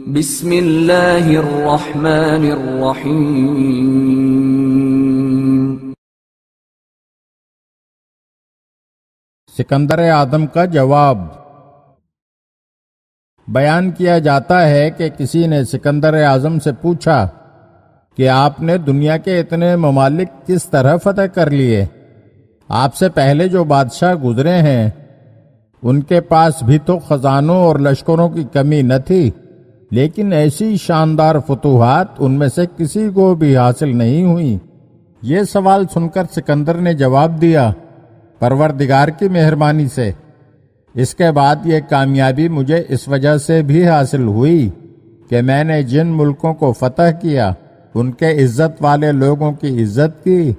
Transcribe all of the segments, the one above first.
सिकंदर आदम का जवाब बयान किया जाता है कि किसी ने सिकंदर आजम से पूछा कि आपने दुनिया के इतने ममालिक किस तरह फतह कर लिए आपसे पहले जो बादशाह गुजरे हैं उनके पास भी तो खजानों और लश्करों की कमी न थी लेकिन ऐसी शानदार फतूहत उनमें से किसी को भी हासिल नहीं हुई ये सवाल सुनकर सिकंदर ने जवाब दिया परवरदिगार की मेहरबानी से इसके बाद ये कामयाबी मुझे इस वजह से भी हासिल हुई कि मैंने जिन मुल्कों को फतह किया उनके इज्जत वाले लोगों की इज्जत की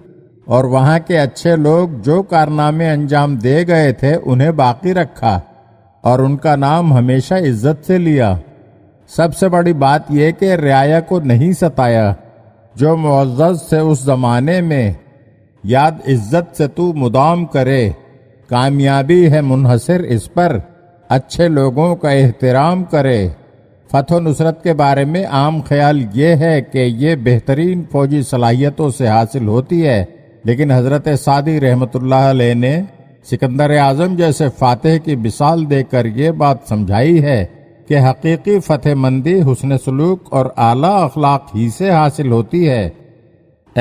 और वहाँ के अच्छे लोग जो कारनामे अंजाम दे गए थे उन्हें बाकी रखा और उनका नाम हमेशा इज्जत से लिया सबसे बड़ी बात यह कि रियाया को नहीं सताया जो मुआज़ से उस ज़माने में याद इज्जत से तू मुदाम करे कामयाबी है मुनहसर इस पर अच्छे लोगों का एहतराम करे फतह नुसरत के बारे में आम ख्याल ये है कि ये बेहतरीन फौजी सलाहियतों से हासिल होती है लेकिन हज़रत सादी रहमत ने सिकंदर आज़म जैसे फातह की मिसाल देकर ये बात समझाई है कि हकीकी फतेहमंदी हुसन सलूक और आला अखलाक ही से हासिल होती है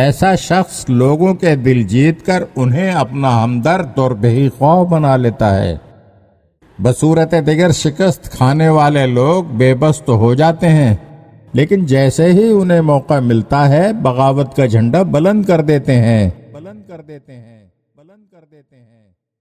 ऐसा शख्स लोगों के दिल जीत कर उन्हें अपना हमदर्द और बेही ख्वाब बना लेता है बसूरत दिगर शिकस्त खाने वाले लोग बेबस तो हो जाते हैं लेकिन जैसे ही उन्हें मौका मिलता है बगावत का झंडा बुलंद कर देते हैं बुलंद कर देते हैं बुलंद कर देते हैं